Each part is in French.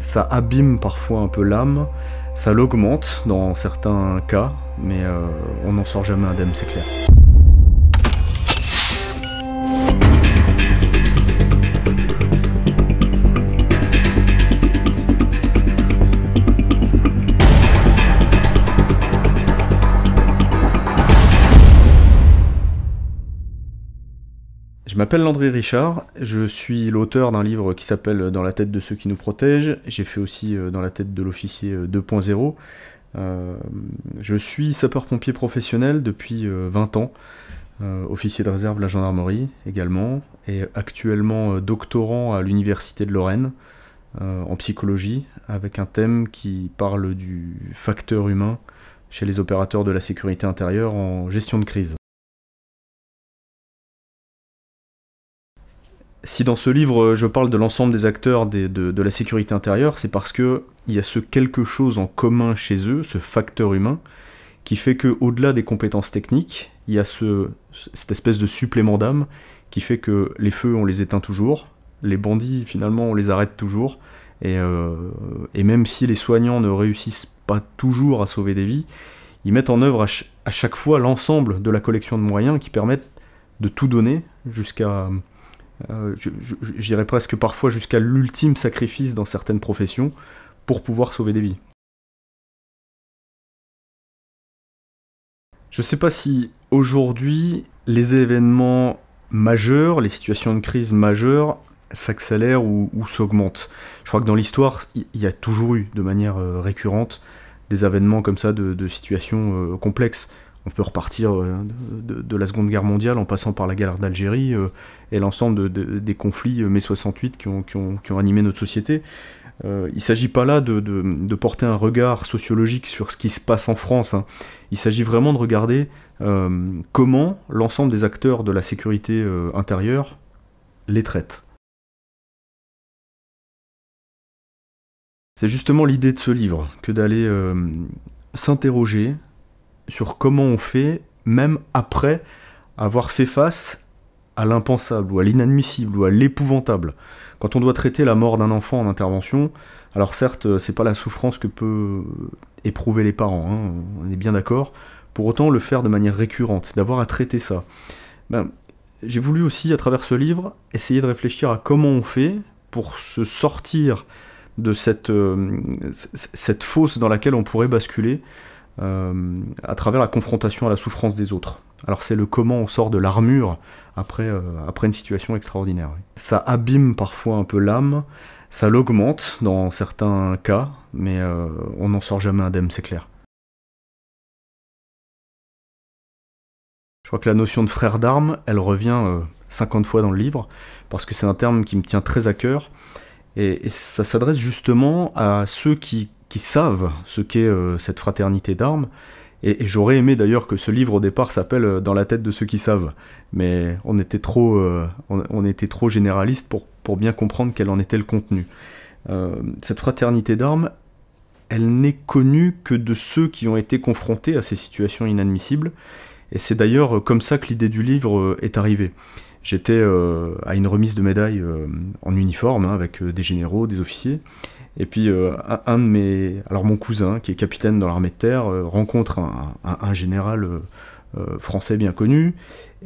ça abîme parfois un peu l'âme, ça l'augmente dans certains cas, mais euh, on n'en sort jamais indemne, c'est clair. Je m'appelle Landry Richard, je suis l'auteur d'un livre qui s'appelle Dans la tête de ceux qui nous protègent, j'ai fait aussi euh, Dans la tête de l'officier 2.0. Euh, euh, je suis sapeur-pompier professionnel depuis 20 ans, officier de réserve de la gendarmerie également, et actuellement doctorant à l'université de Lorraine en psychologie, avec un thème qui parle du facteur humain chez les opérateurs de la sécurité intérieure en gestion de crise. si dans ce livre euh, je parle de l'ensemble des acteurs de, la sécurité intérieure, c'est parce que il y a ce quelque chose en commun chez eux, ce facteur humain, qui fait que au-delà des compétences techniques, il y a ce, cette espèce de supplément d'âme qui fait que les feux on les éteint toujours, les bandits finalement on les arrête toujours, et, euh, même si les soignants ne réussissent pas toujours à sauver des vies, ils mettent en œuvre à chaque fois l'ensemble de la collection de moyens qui permettent de tout donner jusqu'à euh, j'irais presque parfois jusqu'à l'ultime sacrifice dans certaines professions pour pouvoir sauver des vies. Je ne sais pas si aujourd'hui les événements majeurs, les situations de crise majeures s'accélèrent ou, s'augmentent. Je crois que dans l'histoire, il y, a toujours eu de manière euh, récurrente des événements comme ça de, situations euh, complexes on peut repartir euh, de, la Seconde Guerre mondiale en passant par la galère d'Algérie euh, et l'ensemble des conflits euh, mai 68 qui ont, qui ont, animé notre société. il ne s'agit pas là de, porter un regard sociologique sur ce qui se passe en France. Hein. Il s'agit vraiment de regarder comment l'ensemble des acteurs de la sécurité intérieure les traitent. C'est justement l'idée de ce livre que d'aller s'interroger sur comment on fait, même après avoir fait face à l'impensable ou à l'inadmissible ou à l'épouvantable. Quand on doit traiter la mort d'un enfant en intervention, alors certes, euh, c'est pas la souffrance que peut éprouver les parents, hein, on est bien d'accord. Pour autant, le faire de manière récurrente, d'avoir à traiter ça. Ben, j'ai voulu aussi, à travers ce livre, essayer de réfléchir à comment on fait pour se sortir de cette euh, fosse dans laquelle on pourrait basculer euh, à travers la confrontation à la souffrance des autres. Alors c'est le comment on sort de l'armure après, euh, après une situation extraordinaire. Ça abîme parfois un peu l'âme, ça l'augmente dans certains cas, mais euh, on n'en sort jamais indemne, c'est clair. Je crois que la notion de frère d'armes, elle revient 50 fois dans le livre, parce que c'est un terme qui me tient très à cœur, et ça s'adresse justement à ceux qui qui savent ce qu'est euh, cette fraternité d'armes. Et, j'aurais aimé d'ailleurs que ce livre au départ s'appelle euh, Dans la tête de ceux qui savent. Mais on était trop, euh, on, était trop généraliste pour, pour bien comprendre quel en était le contenu. cette fraternité d'armes, elle n'est connue que de ceux qui ont été confrontés à ces situations inadmissibles. Et c'est d'ailleurs comme ça que l'idée du livre est arrivée. J'étais à une remise de médailles en uniforme hein, avec des généraux, des officiers. Et puis euh, un, de mes, alors mon cousin qui est capitaine dans l'armée de terre euh, rencontre un, général euh, français bien connu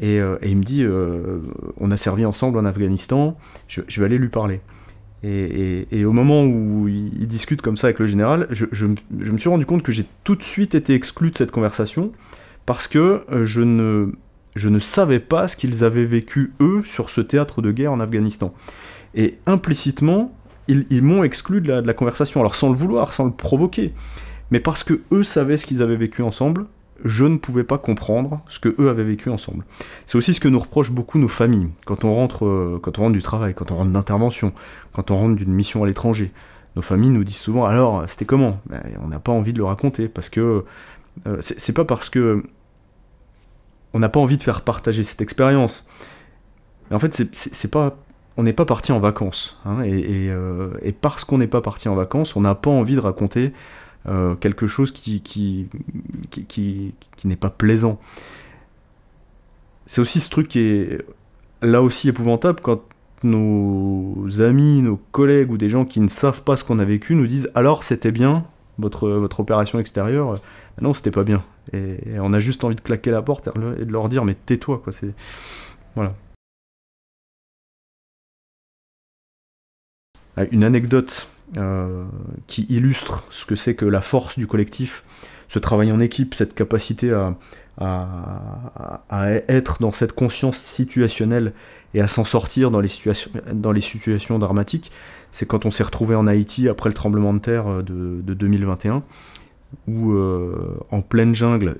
et, il me dit on a servi ensemble en Afghanistan, je, vais aller lui parler. Et, au moment où il, discutent discute comme ça avec le général, je, je me suis rendu compte que j'ai tout de suite été exclu de cette conversation parce que je ne je ne savais pas ce qu'ils avaient vécu eux sur ce théâtre de guerre en Afghanistan. Et implicitement, ils, m'ont exclu de la, conversation. Alors sans le vouloir, sans le provoquer, mais parce que eux savaient ce qu'ils avaient vécu ensemble, je ne pouvais pas comprendre ce que eux avaient vécu ensemble. C'est aussi ce que nous reprochent beaucoup nos familles quand on rentre, euh, quand on rentre du travail, quand on rentre d'intervention, quand on rentre d'une mission à l'étranger. Nos familles nous disent souvent alors c'était comment ben, On n'a pas envie de le raconter parce que euh, c'est pas parce que on n'a pas envie de faire partager cette expérience. en fait, c'est pas on n'est pas parti en vacances. Hein, euh, et, parce qu'on n'est pas parti en vacances, on n'a pas envie de raconter euh, quelque chose qui, qui, n'est pas plaisant. C'est aussi ce truc qui est là aussi épouvantable quand nos amis, nos collègues ou des gens qui ne savent pas ce qu'on a vécu nous disent alors c'était bien votre, votre opération extérieure, non c'était pas bien. Et, on a juste envie de claquer la porte et de leur dire mais tais-toi quoi. C'est voilà. Euh, une anecdote euh, qui illustre ce que c'est que la force du collectif, ce travail en équipe, cette capacité à, être dans cette conscience situationnelle et à s'en sortir dans les, situations, dans les situations dramatiques, c'est quand on s'est retrouvé en Haïti après le tremblement de terre euh, de, 2021, où en pleine jungle,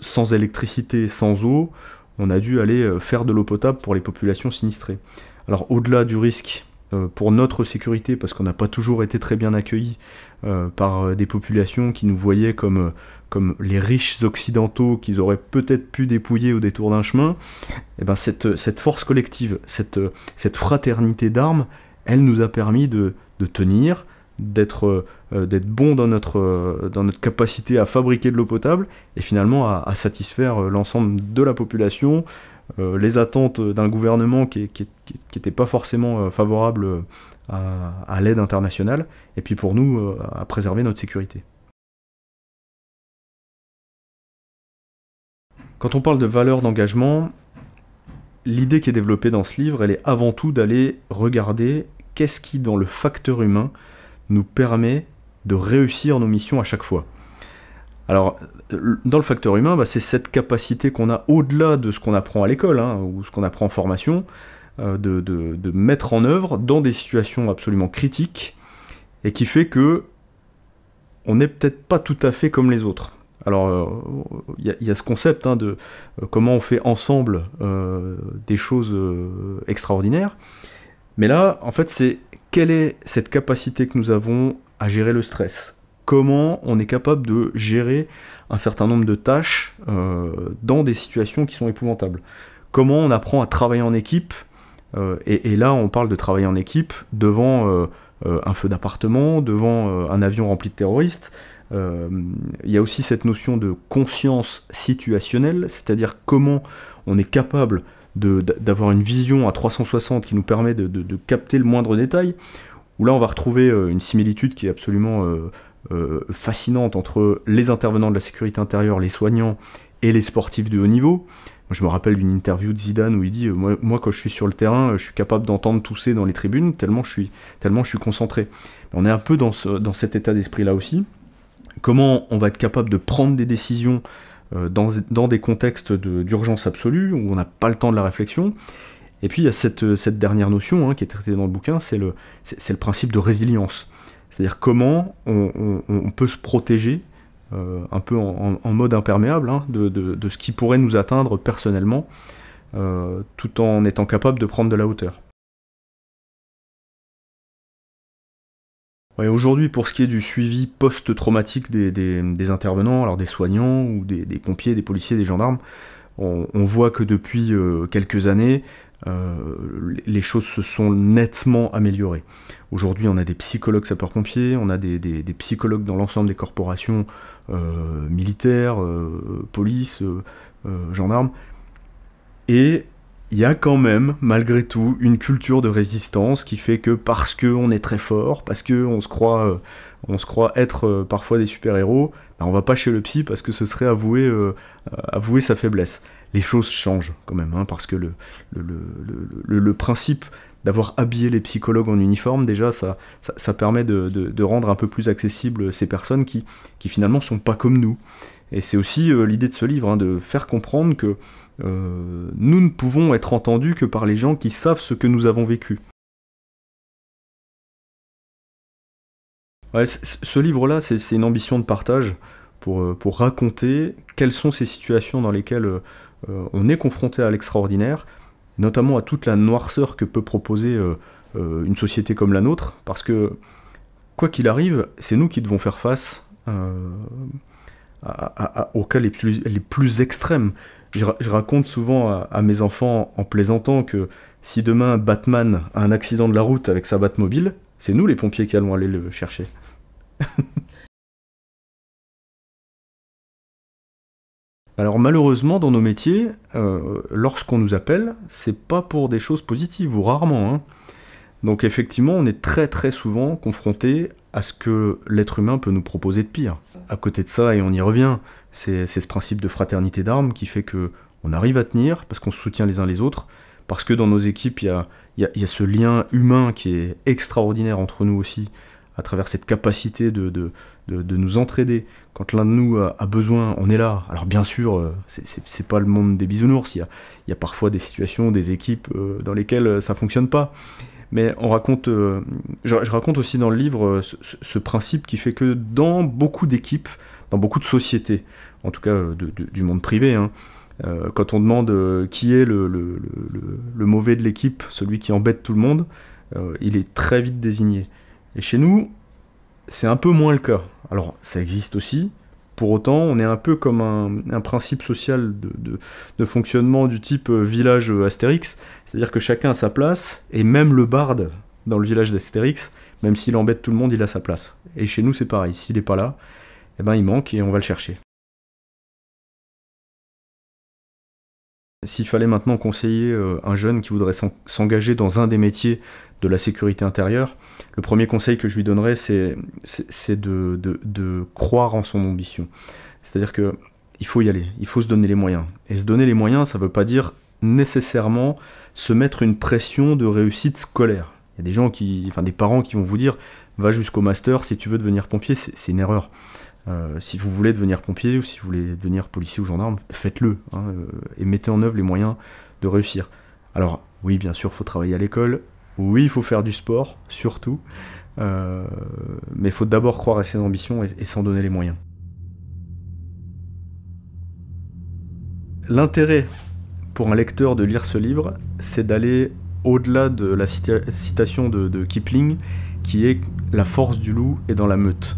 sans électricité, sans eau, on a dû aller faire de l'eau potable pour les populations sinistrées. Alors au-delà du risque euh, pour notre sécurité, parce qu'on n'a pas toujours été très bien accueillis euh, par euh, des populations qui nous voyaient comme, comme les riches occidentaux qu'ils auraient peut-être pu dépouiller au détour d'un chemin, et eh ben cette, force collective, cette, cette fraternité d'armes, elle nous a permis de, tenir, d'être d'être bon dans notre, dans notre capacité à fabriquer de l'eau potable et finalement à satisfaire l'ensemble de la population euh, les attentes d'un gouvernement qui n'était pas forcément euh, favorable euh, à, à l'aide internationale, et puis pour nous, à préserver notre sécurité. Quand on parle de valeur d'engagement, l'idée qui est développée dans ce livre, elle est avant tout d'aller regarder qu'est-ce qui, dans le facteur humain, nous permet de réussir nos missions à chaque fois. Alors, dans le facteur humain, bah, c'est cette capacité qu'on a au-delà de ce qu'on apprend à l'école hein, ou ce qu'on apprend en formation, euh, de, mettre en œuvre dans des situations absolument critiques et qui fait que on n'est peut-être pas tout à fait comme les autres. Alors, il euh, y, a ce concept hein, de euh, comment on fait ensemble des choses extraordinaires. Mais là, en fait, c'est quelle est cette capacité que nous avons à gérer le stress, comment on est capable de gérer un certain nombre de tâches euh, dans des situations qui sont épouvantables. Comment on apprend à travailler en équipe, euh, et, là on parle de travailler en équipe devant euh, un feu d'appartement, devant un avion rempli de terroristes. Il y a aussi cette notion de conscience situationnelle, c'est-à-dire comment on est capable d'avoir une vision à 360 qui nous permet de, capter le moindre détail, où là on va retrouver une similitude qui est absolument euh, fascinante entre les intervenants de la sécurité intérieure, les soignants et les sportifs de haut niveau. Je me rappelle d'une interview de Zidane où il dit euh, moi, moi, quand je suis sur le terrain, euh, je suis capable d'entendre tousser dans les tribunes tellement je suis, tellement je suis concentré. On est un peu dans, dans cet état d'esprit-là aussi. Comment on va être capable de prendre des décisions dans, des contextes d'urgence absolue où on n'a pas le temps de la réflexion Et puis il y a cette, dernière notion hein, qui est traitée dans le bouquin c'est le, le, principe de résilience. C'est-à-dire comment on, peut se protéger, euh, un peu en, mode imperméable, hein, de, ce qui pourrait nous atteindre personnellement, euh, tout en étant capable de prendre de la hauteur. Aujourd'hui, pour ce qui est du suivi post-traumatique des, intervenants, alors des soignants ou des, pompiers, des policiers, des gendarmes, on, voit que depuis euh, quelques années, euh, les choses se sont nettement améliorées. Aujourd'hui, on a des psychologues sapeurs-pompiers, on a des, psychologues dans l'ensemble des corporations euh, militaires, euh, police, gendarmes. Et il y a quand même, malgré tout, une culture de résistance qui fait que parce qu'on est très fort, parce qu'on se croit, on se croit être parfois des super-héros, on ben, on va pas chez le psy parce que ce serait avouer sa faiblesse les choses changent quand même, hein, parce que le, principe d'avoir habillé les psychologues en uniforme, déjà, ça, permet de, rendre un peu plus accessibles ces personnes qui, qui finalement sont pas comme nous. Et c'est aussi euh, l'idée de ce livre, hein, de faire comprendre que euh, nous ne pouvons être entendus que par les gens qui savent ce que nous avons vécu. ce livre-là, c'est une ambition de partage euh, pour raconter quelles sont ces situations dans lesquelles euh, on est confronté à l'extraordinaire, notamment à toute la noirceur que peut proposer euh, euh, une société comme la nôtre, parce que quoi qu'il arrive, c'est nous qui devons faire face aux cas les plus, extrêmes. Je, raconte souvent à, à, mes enfants en plaisantant que si demain Batman a un accident de la route avec sa Batmobile, c'est nous les pompiers qui allons aller le chercher. Alors malheureusement, dans nos métiers, euh, lorsqu'on nous appelle, c'est pas pour des choses positives ou rarement. Hein. Donc effectivement, on est très très souvent confronté à ce que l'être humain peut nous proposer de pire. À côté de ça, et on y revient, c'est ce principe de fraternité d'armes qui fait que on arrive à tenir parce qu'on se soutient les uns les autres, parce que dans nos équipes, il y a, ce lien humain qui est extraordinaire entre nous aussi, à travers cette capacité de, de, de, nous entraider. Quand l'un de nous a, besoin, on est là. Alors bien sûr, euh, c'est pas le monde des bisounours, il y a, il y a parfois des situations, des équipes euh, dans lesquelles euh, ça fonctionne pas. Mais on raconte, je, raconte aussi dans le livre ce, principe qui fait que dans beaucoup d'équipes, dans beaucoup de sociétés, en tout cas du monde privé, hein, quand on demande qui est le, le mauvais de l'équipe, celui qui embête tout le monde, il est très vite désigné. Et chez nous, c'est un peu moins le cas. Alors, ça existe aussi. Pour autant, on est un peu comme un, principe social de, fonctionnement du type euh, village euh, Astérix, c'est-à-dire que chacun a sa place, et même le barde dans le village d'Astérix, même s'il embête tout le monde, il a sa place. Et chez nous, c'est pareil, s'il n'est pas là, eh ben, il manque et on va le chercher. S'il fallait maintenant conseiller euh, un jeune qui voudrait s'engager dans un des métiers de la sécurité intérieure, le premier conseil que je lui donnerais, c'est de, croire en son ambition. C'est-à-dire que il faut y aller, il faut se donner les moyens. Et se donner les moyens, ça ne veut pas dire nécessairement se mettre une pression de réussite scolaire. Il y a des gens qui, enfin des parents qui vont vous dire, va jusqu'au master si tu veux devenir pompier, c'est une erreur. Euh, si vous voulez devenir pompier ou si vous voulez devenir policier ou gendarme, faites-le hein, euh, et mettez en œuvre les moyens de réussir. Alors oui, bien sûr, il faut travailler à l'école. Oui, il faut faire du sport, surtout. Euh, mais il faut d'abord croire à ses ambitions et, s'en donner les moyens. L'intérêt pour un lecteur de lire ce livre, c'est d'aller au-delà de la citation de, de Kipling, qui est La force du loup est dans la meute.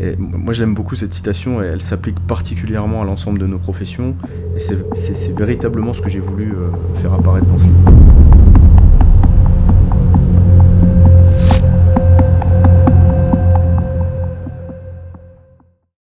Et moi, je l'aime beaucoup cette citation, et elle s'applique particulièrement à l'ensemble de nos professions, et c'est véritablement ce que j'ai voulu euh, faire apparaître dans ce livre.